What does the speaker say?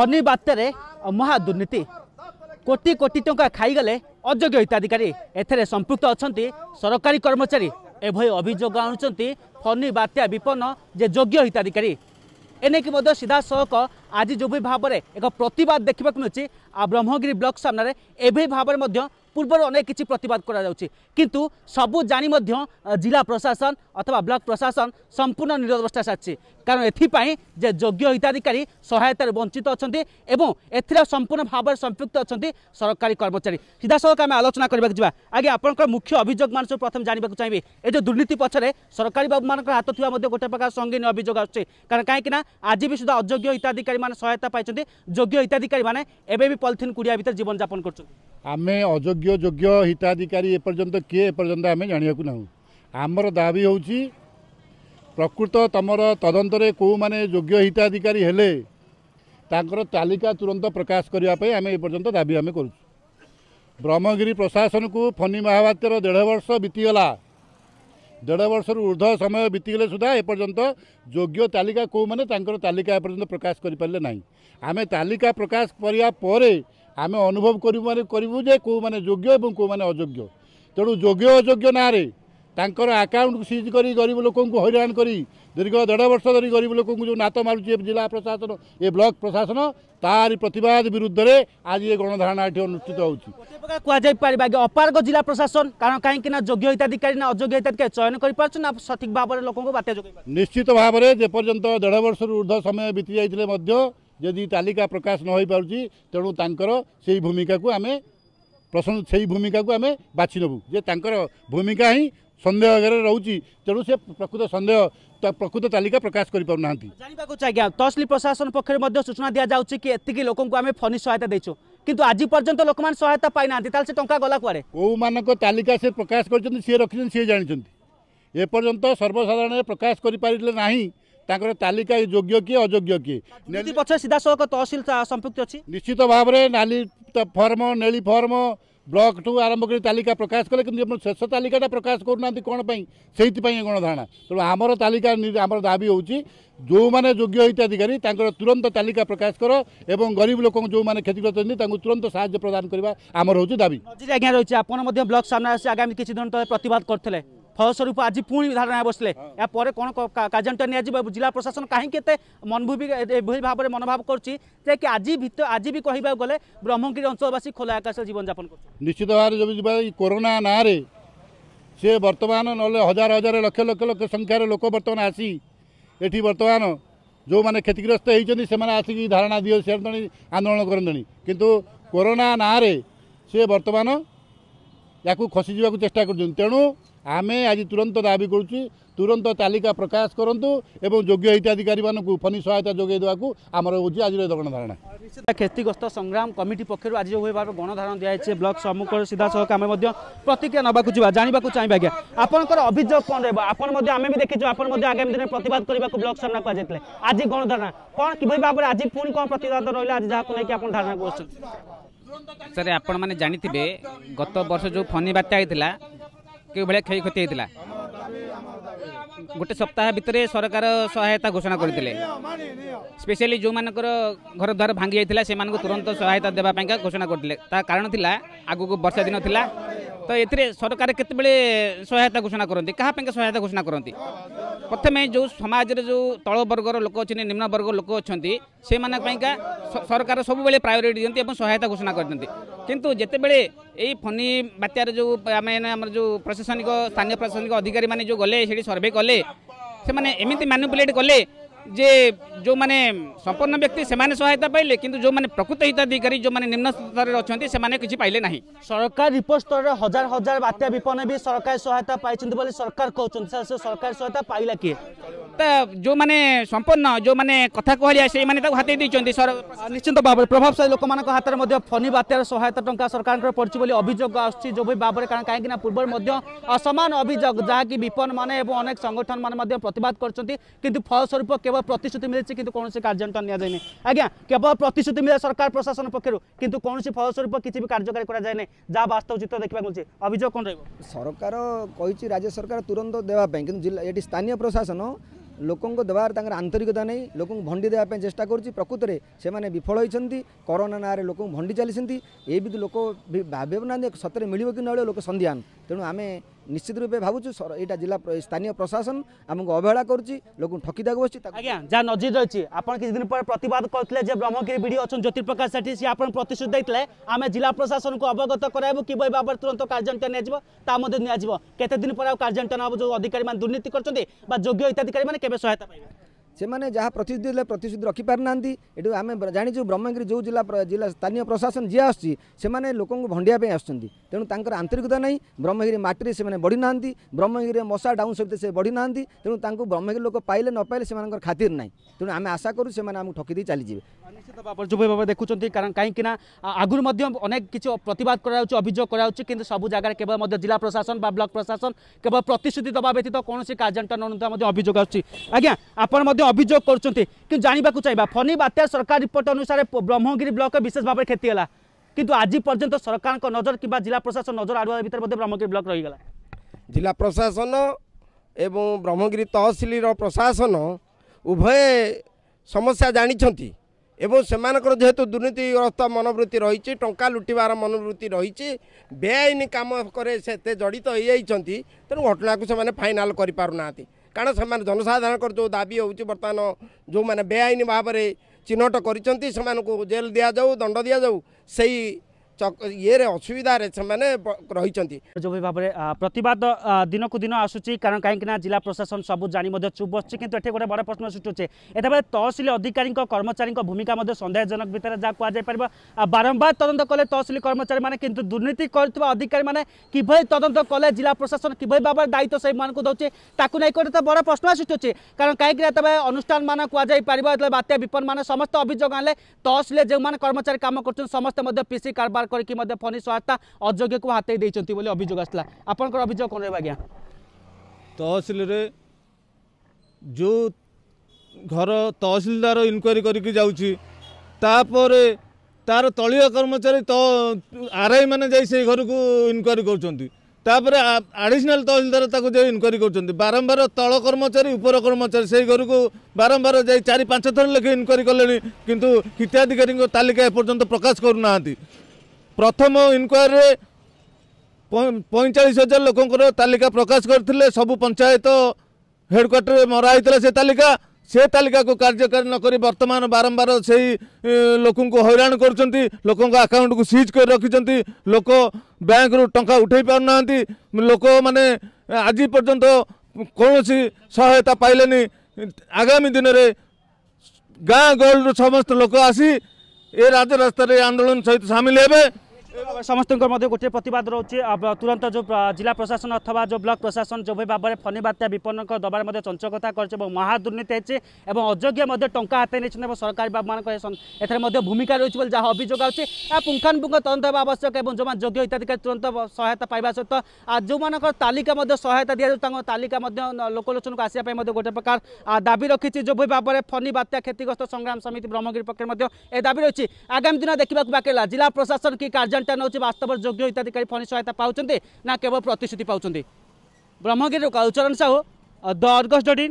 ফନି ବାତ୍ୟାରେ ମହା ଦୁର୍ନୀତି କୋଟି କୋଟି ଟଙ୍କା ଖାଇଗଲେ ଅଯୋଗ୍ୟ ହିତାଧିକାରୀ ଏଥିରେ ସମ୍ପୃକ୍ତ ଅଛନ୍ତି ସରକାରୀ କର୍ମଚାରୀ ଏଭଳି ଅଭିଯୋଗ ଆଣୁଛନ୍ତି ଫନି ବାତ୍ୟା ବିପନ୍ନ ଯେ ଯୋଗ୍ୟ ହିତାଧିକାରୀ ଏନେଇକି ମଧ୍ୟ ସିଧାସଳଖ ଆଜି ଯେଉଁଭଳି ଭାବରେ ଏକ ପ୍ରତିବାଦ ଦେଖିବାକୁ ମିଳୁଛି ଆଉ ବ୍ରହ୍ମଗିରି ବ୍ଲକ ସାମ୍ନାରେ ଏଭଳି ଭାବରେ ମଧ୍ୟ পূর্বর অনেক কিছু প্রতবাদ করা যাচ্ছে কিন্তু সবু জাঁ জেলা প্রশাসন অথবা ব্লক প্রশাসন সম্পূর্ণ নিরবস্থা সারছে কারণ এথিপাই যে যোগ্য হিতাধিকারী সহায়তার বঞ্চিত অনেক এবং এর সম্পূর্ণ ভাবে সম্পৃক্ত অনেক সরকারি কর্মচারী সিধাসলখ আমি আলোচনা করা যা আগে আপনার মুখ্য অভিযোগ মানুষ প্রথমে জাঁয়া চাইবে এই যে দুর্নীতি পছরে সরকারি বাবু মানুষ হাত থাকে গোটে প্রকার সঙ্গীন অভিযোগ আসছে কারণ কিনা আজ বি সুদ্ধা অযোগ্য হিতাধিকারী মানে সহায়তা পাইছেন যোগ্য হিতাধিকারী মানে এবে পলিথিন কুড়িয়া ভিতরে জীবনযাপন করছেন आमे अग्य हिताधिकी एपर्न्त केँ आमर दाबी हौ चाहिँ प्रकृत तमर तदन्त्य हिताधिक तालिका तुरन्त प्रकाशको पर्न्त दाबी अब गर्छु ब्रह्मगिरी को फनी महाभात्य देढ वर्ष बितिगला देढ वर्ष रुर्ध्व समय बितिगे सुधा एपर्न्त्यतालिका योग्य तालिका एपर्म प्रकाश गरिपारे नै आमे तालिका प्रकाश पर ଆମେ ଅନୁଭବ କରିବୁ ମାନେ କରିବୁ ଯେ କେଉଁମାନେ ଯୋଗ୍ୟ ଏବଂ କେଉଁମାନେ ଅଯୋଗ୍ୟ ତେଣୁ ଯୋଗ୍ୟ ଅଯୋଗ୍ୟ ନାଁରେ ତାଙ୍କର ଆକାଉଣ୍ଟକୁ ସିଜ୍ କରି ଗରିବ ଲୋକଙ୍କୁ ହଇରାଣ କରି ଦୀର୍ଘ ଦେଢ଼ ବର୍ଷ ଧରି ଗରିବ ଲୋକଙ୍କୁ ଯେଉଁ ନାତ ମାରୁଛି ଏ ଜିଲ୍ଲା ପ୍ରଶାସନ ଏ ବ୍ଲକ ପ୍ରଶାସନ ତାରି ପ୍ରତିବାଦ ବିରୁଦ୍ଧରେ ଆଜି ଏ ଗଣଧାରଣା ଏଠି ଅନୁଷ୍ଠିତ ହେଉଛି କୁହାଯାଇପାରିବା ଆଜ୍ଞା ଅପାରଗ ଜିଲ୍ଲା ପ୍ରଶାସନ କାରଣ କାହିଁକି ନା ଯୋଗ୍ୟ ହିତାଧିକାରୀ ନା ଅଯୋଗ୍ୟ ହିତାଧିକାରୀ ଚୟନ କରିପାରୁଛନ୍ତି ନା ସଠିକ୍ ଭାବରେ ଲୋକଙ୍କୁ ବାତ୍ୟା ଯୋଗାଇ ନିଶ୍ଚିତ ଭାବରେ ଯେପର୍ଯ୍ୟନ୍ତ ଦେଢ଼ ବର୍ଷରୁ ଉର୍ଦ୍ଧ୍ୱ ସମୟ ବିତି ଯାଇଥିଲେ ମଧ୍ୟ ଯଦି ତାଲିକା ପ୍ରକାଶ ନ ହୋଇପାରୁଛି ତେଣୁ ତାଙ୍କର ସେଇ ଭୂମିକାକୁ ଆମେ ପ୍ରଶଂ ସେଇ ଭୂମିକାକୁ ଆମେ ବାଛି ନେବୁ ଯେ ତାଙ୍କର ଭୂମିକା ହିଁ ସନ୍ଦେହ ଆଗରେ ରହୁଛି ତେଣୁ ସେ ପ୍ରକୃତ ସନ୍ଦେହ ପ୍ରକୃତ ତାଲିକା ପ୍ରକାଶ କରିପାରୁନାହାନ୍ତି ଜାଣିବାକୁ ଆଜ୍ଞା ତହସିଲ ପ୍ରଶାସନ ପକ୍ଷରୁ ମଧ୍ୟ ସୂଚନା ଦିଆଯାଉଛି କି ଏତିକି ଲୋକଙ୍କୁ ଆମେ ଫନି ସହାୟତା ଦେଇଛୁ କିନ୍ତୁ ଆଜି ପର୍ଯ୍ୟନ୍ତ ଲୋକମାନେ ସହାୟତା ପାଇନାହାନ୍ତି ତାହେଲେ ସେ ଟଙ୍କା ଗଲା କୁଆଡ଼େ କେଉଁମାନଙ୍କ ତାଲିକା ସେ ପ୍ରକାଶ କରିଛନ୍ତି ସିଏ ରଖିଛନ୍ତି ସିଏ ଜାଣିଛନ୍ତି ଏପର୍ଯ୍ୟନ୍ତ ସର୍ବସାଧାରଣ ପ୍ରକାଶ କରିପାରିଲେ ନାହିଁ ତାଙ୍କର ତାଲିକା ଯୋଗ୍ୟ କିଏ ଅଯୋଗ୍ୟ କିଏ ନିଯୁକ୍ତି ପଛରେ ସିଧାସଳଖ ତହସିଲ ସମ୍ପୃକ୍ତି ଅଛି ନିଶ୍ଚିତ ଭାବରେ ନାଲି ଫର୍ମ ନେଳି ଫର୍ମ ବ୍ଲକ୍ଠୁ ଆରମ୍ଭ କରି ତାଲିକା ପ୍ରକାଶ କଲେ କିନ୍ତୁ ଶେଷ ତାଲିକାଟା ପ୍ରକାଶ କରୁନାହାନ୍ତି କ'ଣ ପାଇଁ ସେଇଥିପାଇଁ ଏ ଗଣଧାରଣା ତେଣୁ ଆମର ତାଲିକା ଆମର ଦାବି ହେଉଛି ଯେଉଁମାନେ ଯୋଗ୍ୟ ହିତାଧିକାରୀ ତାଙ୍କର ତୁରନ୍ତ ତାଲିକା ପ୍ରକାଶ କର ଏବଂ ଗରିବ ଲୋକଙ୍କୁ ଯେଉଁମାନେ କ୍ଷତିଗ୍ରସ୍ତ ଅଛନ୍ତି ତାଙ୍କୁ ତୁରନ୍ତ ସାହାଯ୍ୟ ପ୍ରଦାନ କରିବା ଆମର ହେଉଛି ଦାବି ଆଜ୍ଞା ରହିଛି ଆପଣ ମଧ୍ୟ ବ୍ଲକ୍ ସାମ୍ନାରେ ଆସି ଆଗାମୀ କିଛି ଦିନ ତଳେ ପ୍ରତିବାଦ କରିଥିଲେ ফলস্বরূপ আজ পুঁ ধারণায় বসলে এরপরে কোণ কার্যানুষ্ঠান নিয়ে যাব জেলা প্রশাসন কাহিঁকি এতে মনভূমি এইভাবে ভাবে মনোভাব করছি যে কি আজ ভিতর আজ বি কহবাকে গেলে ব্রহ্মগিরি অঞ্চলবাসী খোলা আকাশে জীবনযাপন করছে নিশ্চিত ভাবে যদি করোনা না সে বর্তমান নলে হাজার হাজার লক্ষ লক্ষ লক্ষ সংখ্যার লোক বর্তমান আসি এটি বর্তমান যে ক্ষতিগ্রস্ত হয়েছেন সে আসি ধারণা দিয়ে ସେଣୁ আন্দোলন କରନ୍ତେଣି কিন্তু করোনা না সে বর্তমান ୟାକୁ ଖସିଯିବାକୁ ଚେଷ୍ଟା କରୁଛନ୍ତି ତେଣୁ ଆମେ ଆଜି ତୁରନ୍ତ ଦାବି କରୁଛୁ ତୁରନ୍ତ ତାଲିକା ପ୍ରକାଶ କରନ୍ତୁ ଏବଂ ଯୋଗ୍ୟ ହିତାଧିକାରୀମାନଙ୍କୁ ଫନି ସହାୟତା ଯୋଗାଇ ଦେବାକୁ ଆମର ହେଉଛି ଆଜିର ଗଣଧାରଣା କ୍ଷତିଗ୍ରସ୍ତ ସଂଗ୍ରାମ କମିଟି ପକ୍ଷରୁ ଆଜି ଯେଉଁ ଭାବେ ଗଣଧାରଣା ଦିଆଯାଇଛି ବ୍ଲକ ସମ୍ମୁଖରେ ସିଧାସଳଖ ଆମେ ମଧ୍ୟ ପ୍ରତିକ୍ରିୟା ନେବାକୁ ଯିବା ଜାଣିବାକୁ ଚାହିଁବା ଆଜ୍ଞା ଆପଣଙ୍କର ଅଭିଯୋଗ କ'ଣ ରହିବ ଆପଣ ମଧ୍ୟ ଆମେ ବି ଦେଖିଛୁ ଆପଣ ମଧ୍ୟ ଆଗାମୀ ଦିନରେ ପ୍ରତିବାଦ କରିବାକୁ ବ୍ଲକ ସାମ୍ନାକୁ ଆସିଯାଇଥିଲେ ଆଜି ଗଣଧାରଣା କ'ଣ କିଭଳି ଭାବରେ ଆଜି ପୁଣି କ'ଣ ପ୍ରତିବାଦ ରହିଲା ଆଜି ଯାହାକୁ ନେଇକି ଆପଣ ଧାରଣା କରୁଛନ୍ତି सर आपे जाथे गत वर्ष जो फ्नीत्या केही भएखति गोटे सप्ताह भितरे सरकार सहायता घोषणा गरिपेसियली जो म से भाँगिला तुरन्त सहायता दबाई घोषणा गरसा दिन थाहा ତ ଏଥିରେ ସରକାର କେତେବେଳେ ସହାୟତା ଘୋଷଣା କରନ୍ତି କାହା ପାଇଁକା ସହାୟତା ଘୋଷଣା କରନ୍ତି ପ୍ରଥମେ ଯେଉଁ ସମାଜରେ ଯେଉଁ ତଳବର୍ଗର ଲୋକ ଅଛନ୍ତି ନିମ୍ନବର୍ଗ ଲୋକ ଅଛନ୍ତି ସେମାନଙ୍କ ପାଇଁକା ସରକାର ସବୁବେଳେ ପ୍ରାୟୋରିଟି ଦିଅନ୍ତି ଏବଂ ସହାୟତା ଘୋଷଣା କରିଦିଅନ୍ତି କିନ୍ତୁ ଯେତେବେଳେ ଏଇ ଫନି ବାତ୍ୟାରେ ଯେଉଁ ଆମେ ଆମର ଯେଉଁ ପ୍ରଶାସନିକ ସ୍ଥାନୀୟ ପ୍ରଶାସନିକ ଅଧିକାରୀମାନେ ଯେଉଁ ଗଲେ ସେଠି ସର୍ଭେ କଲେ ସେମାନେ ଏମିତି ମାନୁପୁଲେଟ୍ କଲେ ଯେ ଯେଉଁମାନେ ସମ୍ପନ୍ନ ବ୍ୟକ୍ତି ସେମାନେ ସହାୟତା ପାଇଲେ କିନ୍ତୁ ଯେଉଁମାନେ ପ୍ରକୃତ ହିତାଧିକାରୀ ଯେଉଁମାନେ ନିମ୍ନ ସ୍ତରରେ ଅଛନ୍ତି ସେମାନେ କିଛି ପାଇଲେ ନାହିଁ ସରକାର ରିପୋର୍ଟ ସ୍ତରରେ ହଜାର ହଜାର ବାତ୍ୟା ବିପନ୍ନ ବି ସରକାରୀ ସହାୟତା ପାଇଛନ୍ତି ବୋଲି ସରକାର କହୁଛନ୍ତି ସାର୍ ସେ ସରକାରୀ ସହାୟତା ପାଇଲା କିଏ ତା ଯେଉଁମାନେ ସମ୍ପନ୍ନ ଯେଉଁମାନେ କଥା କୁହାଳିଆ ସେଇମାନେ ତାକୁ ହାତେଇ ଦେଇଛନ୍ତି ନିଶ୍ଚିତ ଭାବରେ ପ୍ରଭାବଶାଳୀ ଲୋକମାନଙ୍କ ହାତରେ ମଧ୍ୟ ଫନି ବାତ୍ୟାର ସହାୟତା ଟଙ୍କା ସରକାରଙ୍କର ପଡ଼ିଛି ବୋଲି ଅଭିଯୋଗ ଆସୁଛି ଯେଉଁଭଳି ଭାବରେ କାରଣ କାହିଁକିନା ପୂର୍ବରୁ ମଧ୍ୟ ସମାନ ଅଭିଯୋଗ ଯାହାକି ବିପନ୍ନମାନେ ଏବଂ ଅନେକ ସଂଗଠନମାନେ ମଧ୍ୟ ପ୍ରତିବାଦ କରିଛନ୍ତି କିନ୍ତୁ ଫଳସ୍ୱରୂପ কেবল প্রতিশ্রুতি মিলিছে কিন্তু কৌশি কার্যানুষ্ঠান যায়নি আজ্ঞা কেবল প্রতিশ্রুতি মিলে সরকার প্রশাসন পক্ষর কিন্তু কৌশি ফলস্বরূপ কিছু কার্যকারী করা যায়নি যা বাস্তব চিত্র দেখা মিলছে অভিযোগ কোণ রহব সরকার কিন্তু রাজ্য সরকার তুরন্ত দেওয়া কিন্তু এটি স্থানীয় প্রশাসন ଲୋକଙ୍କୁ ଦେବାର ତାଙ୍କର ଆନ୍ତରିକତା নেই ଲୋକଙ୍କୁ ଭଣ୍ଡି ଦେବା ପାଇଁ ଚେଷ୍ଟା କରୁଛି ପ୍ରକୃତରେ ସେମାନେ ବିଫଳ ହୋଇଛନ୍ତି କରୋନା ନାଁରେ ଲୋକଙ୍କୁ ଭଣ୍ଡି ଚାଲିଛନ୍ତି ଏ ବି ଲୋକ না ନାହାନ୍ତି ସତରେ ମିଳିବ କି লোক ମିଳିବ ଲୋକ ତେଣୁ ଆମେ ନିଶ୍ଚିତ ରୂପେ ଭାବୁଛୁ ଏଇଟା ଜିଲ୍ଲା ସ୍ଥାନୀୟ ପ୍ରଶାସନ ଆମକୁ ଅବହେଳା କରୁଛି ଲୋକଙ୍କୁ ଠକିଦେବାକୁ ବସିଛି ଆଜ୍ଞା ଯାହା ନଜିର ରହିଛି ଆପଣ କିଛି ଦିନ ପରେ ପ୍ରତିବାଦ କରିଥିଲେ ଯେ ବ୍ରହ୍ମଗିରି ବିଡ଼ି ଅଛନ୍ତି ଜ୍ୟୋତିପ୍ରକାଶ ସେଠି ସିଏ ଆପଣ ପ୍ରତିଶ୍ରୁତି ଦେଇଥିଲେ ଆମେ ଜିଲ୍ଲା ପ୍ରଶାସନକୁ ଅବଗତ କରାଇବୁ କିଭଳି ଭାବରେ ତୁରନ୍ତ କାର୍ଯ୍ୟାନୁଷ୍ଠାନ ନିଆଯିବ ତା ମଧ୍ୟ ନିଆଯିବ କେତେ ଦିନ ପରେ ଆଉ କାର୍ଯ୍ୟାନୁଷ୍ଠାନ ହେବ ଯେଉଁ ଅଧିକାରୀମାନେ ଦୁର୍ନୀତି କରିଛନ୍ତି ବା ଯୋଗ୍ୟ ହିତାଧିକାରୀମାନେ କେବେ ସହାୟତା ପାଇବେ ସେମାନେ ଯାହା ପ୍ରତିଶ୍ରୁତି ଦେଲେ ପ୍ରତିଶ୍ରୁତି ରଖିପାରିନାହାନ୍ତି ଏଠୁ ଆମେ ଜାଣିଛୁ ବ୍ରହ୍ମଗିରି ଯେଉଁ ଜିଲ୍ଲା ଜିଲ୍ଲା ସ୍ଥାନୀୟ ପ୍ରଶାସନ ଯିଏ ଆସୁଛି ସେମାନେ ଲୋକଙ୍କୁ ଭଣ୍ଡିବା ପାଇଁ ଆସୁଛନ୍ତି ତେଣୁ ତାଙ୍କର ଆନ୍ତରିକତା ନାହିଁ ବ୍ରହ୍ମଗିରି ମାଟିରେ ସେମାନେ ବଢ଼ିନାହାନ୍ତି ବ୍ରହ୍ମଗିରିରେ ମଶା ଡାଉନ୍ ସହିତ ସେ ବଢ଼ିନାହାନ୍ତି ତେଣୁ ତାଙ୍କୁ ବ୍ରହ୍ମଗିରି ଲୋକ ପାଇଲେ ନ ପାଇଲେ ସେମାନଙ୍କର ଖାତିର ନାହିଁ ତେଣୁ ଆମେ ଆଶା କରୁ ସେମାନେ ଆମକୁ ଠକି ଦେଇ ଚାଲିଯିବେ ନିଶ୍ଚିତ ଭାବରେ ଯୁବ ଭାବେ ଦେଖୁଛନ୍ତି କାରଣ କାହିଁକିନା ଆଗରୁ ମଧ୍ୟ ଅନେକ କିଛି ପ୍ରତିବାଦ କରାଯାଉଛି ଅଭିଯୋଗ କରାଯାଉଛି କିନ୍ତୁ ସବୁ ଜାଗାରେ କେବଳ ମଧ୍ୟ ଜିଲ୍ଲା ପ୍ରଶାସନ ବା ବ୍ଲକ ପ୍ରଶାସନ କେବଳ ପ୍ରତିଶ୍ରୁତି ଦେବା ବ୍ୟତୀତ କୌଣସି କାର୍ଯ୍ୟାନୁଷ୍ଠାନ ଅନୁସାରେ ମଧ୍ୟ ଅଭିଯୋଗ ଆସୁଛି ଆଜ୍ଞା ଆପଣ ମଧ୍ୟ ଅଭିଯୋଗ କରୁଛନ୍ତି କିନ୍ତୁ ଜାଣିବାକୁ ଚାହିଁବା ଫନି ବାତ୍ୟା ସରକାର ରିପୋର୍ଟ ଅନୁସାରେ ବ୍ରହ୍ମଗିରି ବ୍ଲକ ବିଶେଷ ଭାବରେ କ୍ଷତି ହେଲା କିନ୍ତୁ ଆଜି ପର୍ଯ୍ୟନ୍ତ ସରକାରଙ୍କ ନଜର କିମ୍ବା ଜିଲ୍ଲା ପ୍ରଶାସନ ନଜର ଆଡ଼ୁଆ ଭିତରେ ମଧ୍ୟ ବ୍ରହ୍ମଗିରି ବ୍ଲକ ରହିଗଲା ଜିଲ୍ଲା ପ୍ରଶାସନ ଏବଂ ବ୍ରହ୍ମଗିରି ତହସିଲର ପ୍ରଶାସନ ଉଭୟ ସମସ୍ୟା ଜାଣିଛନ୍ତି এবং সেমানকর যেহেতু দুর্নীতিগ্রস্ত মনোবৃত্তি রয়েছে টঙ্কা লুটিবার মনোবৃত্তি রয়েছে বেআইন কাম করে সেতে জড়িত হয়ে যাই তেমন ঘটনাকে সে ফাইনাল করে পু না কারণ সে জনসাধারণর যে দাবি হচ্ছে বর্তমান যে বেআইন ভাবে চিহ্নট করেছেন সে জেল দিয়া যাও দণ্ড দিয়া যাও সেই ଇଏରେ ଅସୁବିଧାରେ ସେମାନେ ରହିଛନ୍ତି ଯେଉଁଭଳି ଭାବରେ ପ୍ରତିବାଦ ଦିନକୁ ଦିନ ଆସୁଛି କାରଣ କାହିଁକିନା ଜିଲ୍ଲା ପ୍ରଶାସନ ସବୁ ଜାଣି ମଧ୍ୟ ଚୁପ୍ ବସୁଛି କିନ୍ତୁ ଏଠି ଗୋଟେ ବଡ଼ ପ୍ରଶ୍ନ ସୃଷ୍ଟି ହେଉଛି ଏତେବେଳେ ତହସିଲ ଅଧିକାରୀଙ୍କ କର୍ମଚାରୀଙ୍କ ଭୂମିକା ମଧ୍ୟ ସନ୍ଦେହଜନକ ଭିତରେ ଯାହା କୁହାଯାଇପାରିବ ବାରମ୍ବାର ତଦନ୍ତ କଲେ ତହସିଲ କର୍ମଚାରୀମାନେ କିନ୍ତୁ ଦୁର୍ନୀତି କରୁଥିବା ଅଧିକାରୀମାନେ କିଭଳି ତଦନ୍ତ କଲେ ଜିଲ୍ଲା ପ୍ରଶାସନ କିଭଳି ଭାବରେ ଦାୟିତ୍ୱ ସେମାନଙ୍କୁ ଦେଉଛି ତାକୁ ନେଇ ଗୋଟେ ତ ବଡ଼ ପ୍ରଶ୍ନ ସୃଷ୍ଟି ହେଉଛି କାରଣ କାହିଁକିନା ଯେତେବେଳେ ଅନୁଷ୍ଠାନମାନ କୁହାଯାଇପାରିବ ଯେତେବେଳେ ବାତ୍ୟା ବିପନ୍ନମାନେ ସମସ୍ତ ଅଭିଯୋଗ ଆଣିଲେ ତହସିଲରେ ଯେଉଁମାନେ କର୍ମଚାରୀ କାମ କରୁଛନ୍ତି ସମସ୍ତେ ମଧ୍ୟ ପିସି କାରବାର କରିକି ମଧ୍ୟ ଫନି ସହାୟତା ଅଯୋଗ୍ୟକୁ ହାତେଇ ଦେଇଛନ୍ତି ବୋଲି ଅଭିଯୋଗ ଆସିଥିଲା ଆପଣଙ୍କର ଅଭିଯୋଗ କ'ଣ ରହିବ ଆଜ୍ଞା ତହସିଲରେ ଯେଉଁ ଘର ତହସିଲଦାର ଇନକ୍ୱାରି କରିକି ଯାଉଛି ତାପରେ ତାର ତଳୀୟ କର୍ମଚାରୀ ତ ଆର୍ଆଇ ମାନେ ଯାଇ ସେଇ ଘରକୁ ଇନକ୍ୱାରି କରୁଛନ୍ତି ତାପରେ ଆଡ଼ିସନାଲ୍ ତହସିଲଦାର ତାକୁ ଯାଇ ଇନକ୍ୱାରି କରୁଛନ୍ତି ବାରମ୍ବାର ତଳ କର୍ମଚାରୀ ଉପର କର୍ମଚାରୀ ସେଇ ଘରକୁ ବାରମ୍ବାର ଯାଇ ଚାରି ପାଞ୍ଚ ଥର ଲେଖେ ଇନକ୍ୱାରି କଲେଣି କିନ୍ତୁ ହିତାଧିକାରୀଙ୍କ ତାଲିକା ଏପର୍ଯ୍ୟନ୍ତ ପ୍ରକାଶ କରୁନାହାନ୍ତି ପ୍ରଥମ ଇନକ୍ୱାରିରେ ପଇଁଚାଳିଶ ହଜାର ଲୋକଙ୍କର ତାଲିକା ପ୍ରକାଶ କରିଥିଲେ ସବୁ ପଞ୍ଚାୟତ ହେଡ଼କ୍ୱାର୍ଟରରେ ମରା ହୋଇଥିଲା ସେ ତାଲିକା ସେ ତାଲିକାକୁ କାର୍ଯ୍ୟକାରୀ ନକରି ବର୍ତ୍ତମାନ ବାରମ୍ବାର ସେଇ ଲୋକଙ୍କୁ ହଇରାଣ କରୁଛନ୍ତି ଲୋକଙ୍କ ଆକାଉଣ୍ଟକୁ ସିଜ୍ କରି ରଖିଛନ୍ତି ଲୋକ ବ୍ୟାଙ୍କରୁ ଟଙ୍କା ଉଠାଇ ପାରୁନାହାନ୍ତି ଲୋକମାନେ ଆଜି ପର୍ଯ୍ୟନ୍ତ କୌଣସି ସହାୟତା ପାଇଲେନି ଆଗାମୀ ଦିନରେ ଗାଁ ଗହଳିରୁ ସମସ୍ତ ଲୋକ ଆସି ଏ ରାଜରାସ୍ତାରେ ଆନ୍ଦୋଳନ ସହିତ ସାମିଲ ହେବେ ସମସ୍ତଙ୍କ ମଧ୍ୟ ଗୋଟିଏ ପ୍ରତିବାଦ ରହୁଛି ତୁରନ୍ତ ଯେଉଁ ଜିଲ୍ଲା ପ୍ରଶାସନ ଅଥବା ଯେଉଁ ବ୍ଲକ ପ୍ରଶାସନ ଯେଉଁଭଳି ଭାବରେ ଫନି ବାତ୍ୟା ବିପନ୍ନଙ୍କ ଦେବାରେ ମଧ୍ୟ ଚଞ୍ଚକତା କରିଛି ଏବଂ ମହା ଦୁର୍ନୀତି ହେଇଛି ଏବଂ ଅଯୋଗ୍ୟ ମଧ୍ୟ ଟଙ୍କା ହାତରେ ନେଇଛନ୍ତି ଏବଂ ସରକାରୀ ବାବୁମାନଙ୍କ ଏଥିରେ ମଧ୍ୟ ଭୂମିକା ରହିଛି ବୋଲି ଯାହା ଅଭିଯୋଗ ଆସୁଛି ଏହା ପୁଙ୍ଖାନୁପୁଙ୍ଖ ତଦନ୍ତ ହେବା ଆବଶ୍ୟକ ଏବଂ ଯେଉଁମାନେ ଯୋଗ୍ୟ ହିତାଧିକାରୀ ତୁରନ୍ତ ସହାୟତା ପାଇବା ସହିତ ଯେଉଁମାନଙ୍କର ତାଲିକା ମଧ୍ୟ ସହାୟତା ଦିଆଯାଉଛି ତାଙ୍କ ତାଲିକା ମଧ୍ୟ ଲୋକଲୋଚନକୁ ଆସିବା ପାଇଁ ମଧ୍ୟ ଗୋଟେ ପ୍ରକାର ଦାବି ରଖିଛି ଯେଉଁଭଳି ଭାବରେ ଫନି ବାତ୍ୟା କ୍ଷତିଗ୍ରସ୍ତ ସଂଗ୍ରାମ ସମିତି ବ୍ରହ୍ମଗିରି ପକ୍ଷରେ ମଧ୍ୟ ଏ ଦାବି ରହିଛି ଆଗାମୀ ଦିନ ଦେଖିବାକୁ ବାକି ହେଲା ଜିଲ୍ଲା ପ୍ରଶାସନ କି କାର୍ଯ୍ୟ वास्तव्यता फिसताउन्छव प्रतिश्रुति पाह्मगिरी कलचर साहु दर्ग जोडि